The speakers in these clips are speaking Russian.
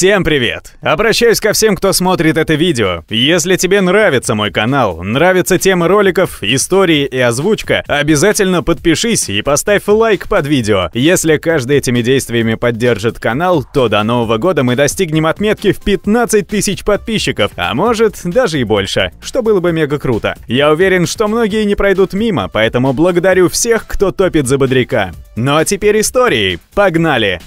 Всем привет! Обращаюсь ко всем, кто смотрит это видео. Если тебе нравится мой канал, нравятся темы роликов, истории и озвучка, обязательно подпишись и поставь лайк под видео. Если каждый этими действиями поддержит канал, то до Нового года мы достигнем отметки в 15 тысяч подписчиков, а может даже и больше, что было бы мега круто. Я уверен, что многие не пройдут мимо, поэтому благодарю всех, кто топит за бодряка. Ну а теперь истории. Погнали!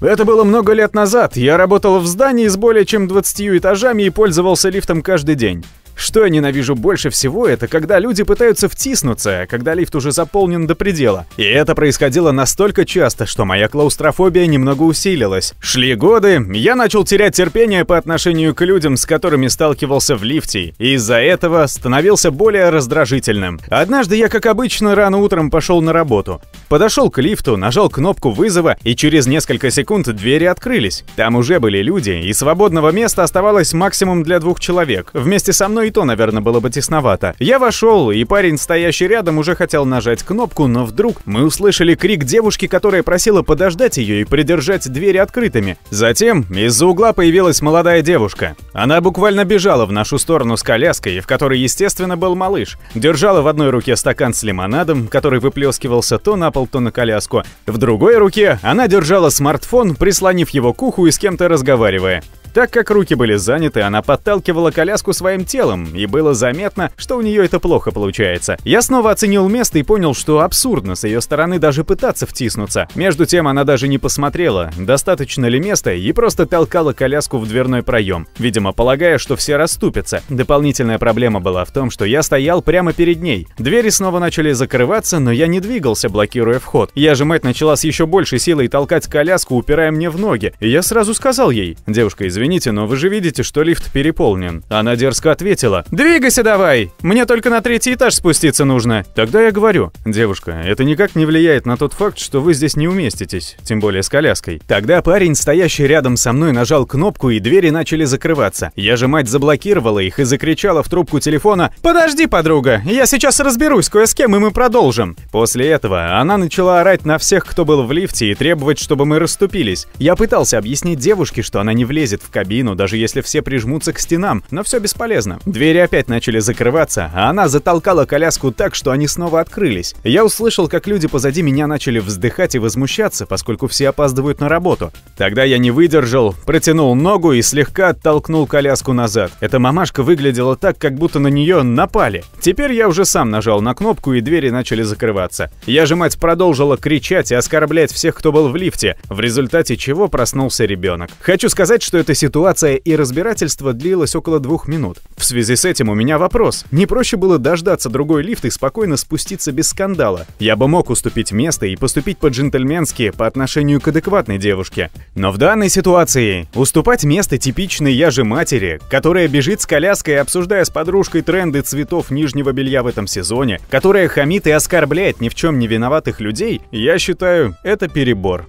Это было много лет назад. Я работал в здании с более чем 20 этажами и пользовался лифтом каждый день. Что я ненавижу больше всего, это когда люди пытаются втиснуться, когда лифт уже заполнен до предела. И это происходило настолько часто, что моя клаустрофобия немного усилилась. Шли годы, я начал терять терпение по отношению к людям, с которыми сталкивался в лифте, и из-за этого становился более раздражительным. Однажды я, как обычно, рано утром пошел на работу. Подошел к лифту, нажал кнопку вызова, и через несколько секунд двери открылись. Там уже были люди, и свободного места оставалось максимум для двух человек. Вместе со мной и то, наверное, было бы тесновато. Я вошел, и парень, стоящий рядом, уже хотел нажать кнопку, но вдруг мы услышали крик девушки, которая просила подождать ее и придержать двери открытыми. Затем из-за угла появилась молодая девушка. Она буквально бежала в нашу сторону с коляской, в которой, естественно, был малыш. Держала в одной руке стакан с лимонадом, который выплескивался то на то на коляску. В другой руке она держала смартфон, прислонив его к уху и с кем-то разговаривая. Так как руки были заняты, она подталкивала коляску своим телом, и было заметно, что у нее это плохо получается. Я снова оценил место и понял, что абсурдно с ее стороны даже пытаться втиснуться. Между тем она даже не посмотрела, достаточно ли места, и просто толкала коляску в дверной проем, видимо, полагая, что все расступятся. Дополнительная проблема была в том, что я стоял прямо перед ней. Двери снова начали закрываться, но я не двигался, блокируя вход. Я же мать начала с еще большей силой толкать коляску, упирая мне в ноги, и я сразу сказал ей, девушка, извини, извините, но вы же видите, что лифт переполнен». Она дерзко ответила. «Двигайся давай! Мне только на третий этаж спуститься нужно!» Тогда я говорю. «Девушка, это никак не влияет на тот факт, что вы здесь не уместитесь, тем более с коляской». Тогда парень, стоящий рядом со мной, нажал кнопку, и двери начали закрываться. Я же, мать, заблокировала их и закричала в трубку телефона «Подожди, подруга, я сейчас разберусь кое с кем, и мы продолжим». После этого она начала орать на всех, кто был в лифте, и требовать, чтобы мы расступились. Я пытался объяснить девушке, что она не влезет в кабину, даже если все прижмутся к стенам, но все бесполезно. Двери опять начали закрываться, а она затолкала коляску так, что они снова открылись. Я услышал, как люди позади меня начали вздыхать и возмущаться, поскольку все опаздывают на работу. Тогда я не выдержал, протянул ногу и слегка оттолкнул коляску назад. Эта мамашка выглядела так, как будто на нее напали. Теперь я уже сам нажал на кнопку, и двери начали закрываться. Я же, мать, продолжила кричать и оскорблять всех, кто был в лифте, в результате чего проснулся ребенок. Хочу сказать, что эта ситуация Ситуация и разбирательство длилось около двух минут. В связи с этим у меня вопрос. Не проще было дождаться другой лифт и спокойно спуститься без скандала? Я бы мог уступить место и поступить по-джентльменски по отношению к адекватной девушке. Но в данной ситуации уступать место типичной я же матери, которая бежит с коляской, обсуждая с подружкой тренды цветов нижнего белья в этом сезоне, которая хамит и оскорбляет ни в чем не виноватых людей, я считаю, это перебор.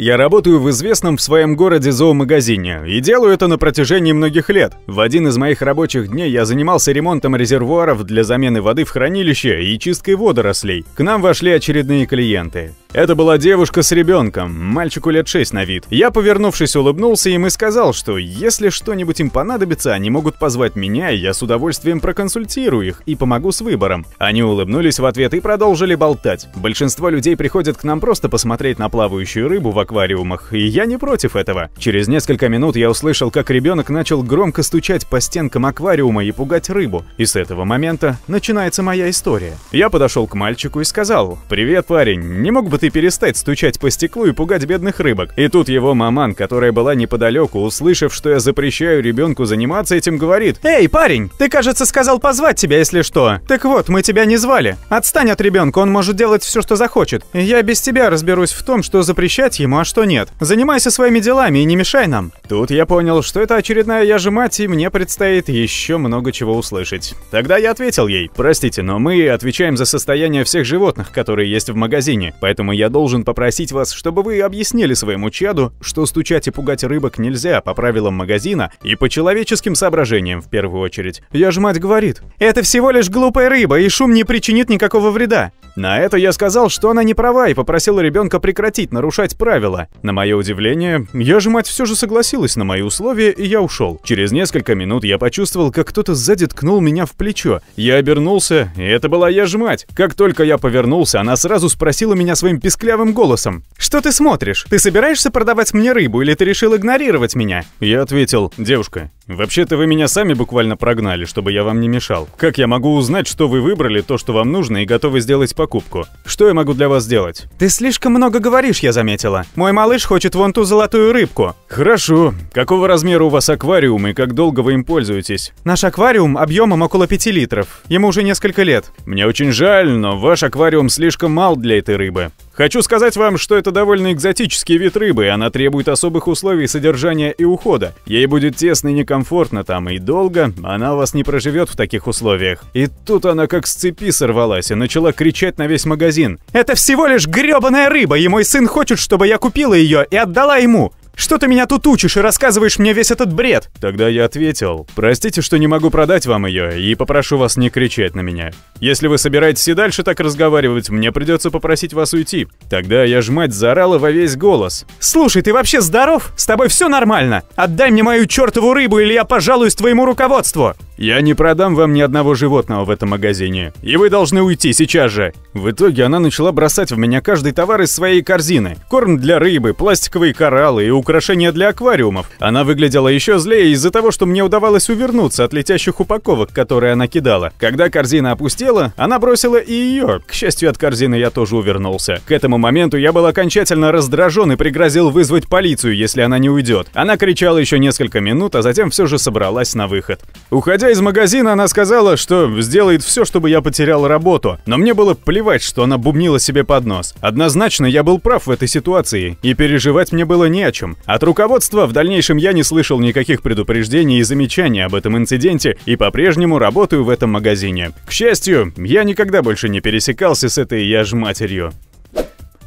Я работаю в известном в своем городе зоомагазине и делаю это на протяжении многих лет. В один из моих рабочих дней я занимался ремонтом резервуаров для замены воды в хранилище и чисткой водорослей. К нам вошли очередные клиенты. Это была девушка с ребенком, мальчику лет шесть на вид. Я, повернувшись, улыбнулся им и сказал, что если что-нибудь им понадобится, они могут позвать меня, и я с удовольствием проконсультирую их и помогу с выбором. Они улыбнулись в ответ и продолжили болтать. Большинство людей приходят к нам просто посмотреть на плавающую рыбу в аквариумах, и я не против этого. Через несколько минут я услышал, как ребенок начал громко стучать по стенкам аквариума и пугать рыбу. И с этого момента начинается моя история. Я подошел к мальчику и сказал, «Привет, парень, не мог бы бы ты перестать стучать по стеклу и пугать бедных рыбок? И тут его маман, которая была неподалеку, услышав, что я запрещаю ребенку заниматься этим, говорит «Эй, парень, ты, кажется, сказал позвать тебя, если что. Так вот, мы тебя не звали. Отстань от ребенка, он может делать все, что захочет. Я без тебя разберусь в том, что запрещать ему, а что нет. Занимайся своими делами и не мешай нам». Тут я понял, что это очередная я же мать, и мне предстоит еще много чего услышать. Тогда я ответил ей «Простите, но мы отвечаем за состояние всех животных, которые есть в магазине, поэтому Поэтому я должен попросить вас, чтобы вы объяснили своему чаду, что стучать и пугать рыбок нельзя по правилам магазина и по человеческим соображениям в первую очередь. Я ж мать говорит, это всего лишь глупая рыба и шум не причинит никакого вреда. На это я сказал, что она не права и попросил ребенка прекратить нарушать правила. На мое удивление, я же мать все же согласилась на мои условия и я ушел. Через несколько минут я почувствовал, как кто-то сзади ткнул меня в плечо. Я обернулся, и это была я ж мать. Как только я повернулся, она сразу спросила меня своим глухим, писклявым голосом. «Что ты смотришь? Ты собираешься продавать мне рыбу или ты решил игнорировать меня?» Я ответил, «Девушка, вообще-то вы меня сами буквально прогнали, чтобы я вам не мешал. Как я могу узнать, что вы выбрали то, что вам нужно и готовы сделать покупку? Что я могу для вас сделать?» «Ты слишком много говоришь, я заметила. Мой малыш хочет вон ту золотую рыбку». «Хорошо. Какого размера у вас аквариум и как долго вы им пользуетесь?» «Наш аквариум объемом около 5 литров. Ему уже несколько лет». «Мне очень жаль, но ваш аквариум слишком мал для этой рыбы. Хочу сказать вам, что это довольно экзотический вид рыбы, она требует особых условий содержания и ухода. Ей будет тесно и некомфортно там, и долго она вас не проживет в таких условиях. И тут она как с цепи сорвалась и начала кричать на весь магазин. «Это всего лишь грёбаная рыба, и мой сын хочет, чтобы я купила ее и отдала ему! Что ты меня тут учишь и рассказываешь мне весь этот бред?» Тогда я ответил, «Простите, что не могу продать вам ее, и попрошу вас не кричать на меня. Если вы собираетесь и дальше так разговаривать, мне придется попросить вас уйти». Тогда я ж мать заорала во весь голос. «Слушай, ты вообще здоров? С тобой все нормально? Отдай мне мою чертову рыбу, или я пожалуюсь твоему руководству!» «Я не продам вам ни одного животного в этом магазине, и вы должны уйти сейчас же!» В итоге она начала бросать в меня каждый товар из своей корзины. Корм для рыбы, пластиковые кораллы и укрывания украшение для аквариумов. Она выглядела еще злее из-за того, что мне удавалось увернуться от летящих упаковок, которые она кидала. Когда корзина опустела, она бросила и ее. К счастью, от корзины я тоже увернулся. К этому моменту я был окончательно раздражен и пригрозил вызвать полицию, если она не уйдет. Она кричала еще несколько минут, а затем все же собралась на выход. Уходя из магазина, она сказала, что сделает все, чтобы я потерял работу. Но мне было плевать, что она бубнила себе под нос. Однозначно, я был прав в этой ситуации, и переживать мне было не о чем мальчиком. От руководства в дальнейшем я не слышал никаких предупреждений и замечаний об этом инциденте и по-прежнему работаю в этом магазине. К счастью, я никогда больше не пересекался с этой яж ж матерью.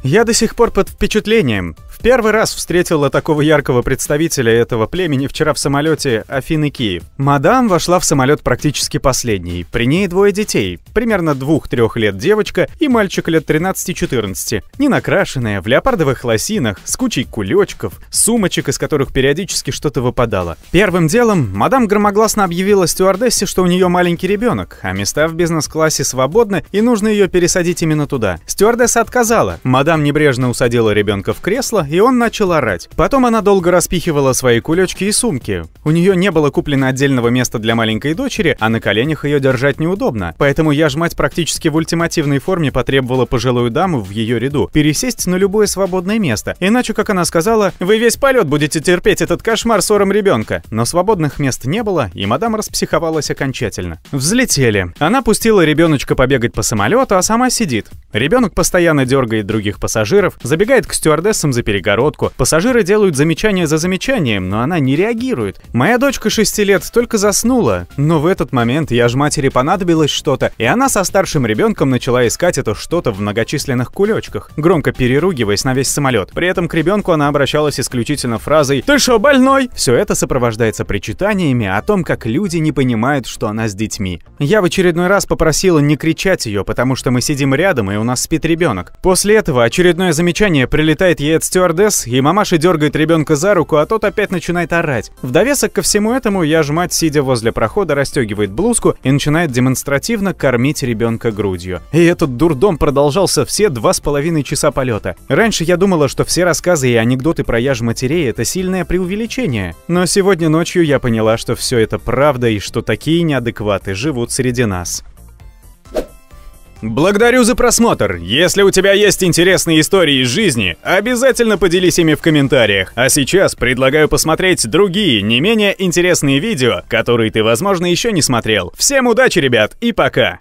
Я до сих пор под впечатлением. В первый раз встретила такого яркого представителя этого племени вчера в самолете Афины Киев. Мадам вошла в самолет практически последней. При ней двое детей. Примерно двух-трех лет девочка и мальчик лет 13-14. Ненакрашенная, в леопардовых лосинах, с кучей кулечков, сумочек, из которых периодически что-то выпадало. Первым делом мадам громогласно объявила стюардессе, что у нее маленький ребенок, а места в бизнес-классе свободны и нужно ее пересадить именно туда. Стюардесса отказала. Мадам Мадам небрежно усадила ребенка в кресло, и он начал орать. Потом она долго распихивала свои кулечки и сумки. У нее не было куплено отдельного места для маленькой дочери, а на коленях ее держать неудобно. Поэтому я ж мать практически в ультимативной форме потребовала пожилую даму в ее ряду пересесть на любое свободное место. Иначе, как она сказала, вы весь полет будете терпеть этот кошмар ссором ребенка. Но свободных мест не было, и мадам распсиховалась окончательно. Взлетели. Она пустила ребеночка побегать по самолету, а сама сидит. Ребенок постоянно дергает других пассажиров, забегает к стюардессам за перегородку. Пассажиры делают замечания за замечанием, но она не реагирует. Моя дочка 6 лет только заснула, но в этот момент я ж матери понадобилось что-то, и она со старшим ребенком начала искать это что-то в многочисленных кулечках, громко переругиваясь на весь самолет. При этом к ребенку она обращалась исключительно фразой «Ты что, больной?». Все это сопровождается причитаниями о том, как люди не понимают, что она с детьми. Я в очередной раз попросила не кричать ее, потому что мы сидим рядом и у нас спит ребенок. После этого Очередное замечание прилетает ей от стюардесс, и мамаша дергает ребенка за руку, а тот опять начинает орать. В довесок ко всему этому я ж мать, сидя возле прохода, расстегивает блузку и начинает демонстративно кормить ребенка грудью. И этот дурдом продолжался все два с половиной часа полета. Раньше я думала, что все рассказы и анекдоты про яж матерей — это сильное преувеличение. Но сегодня ночью я поняла, что все это правда и что такие неадекваты живут среди нас. Благодарю за просмотр! Если у тебя есть интересные истории из жизни, обязательно поделись ими в комментариях. А сейчас предлагаю посмотреть другие, не менее интересные видео, которые ты, возможно, еще не смотрел. Всем удачи, ребят, и пока!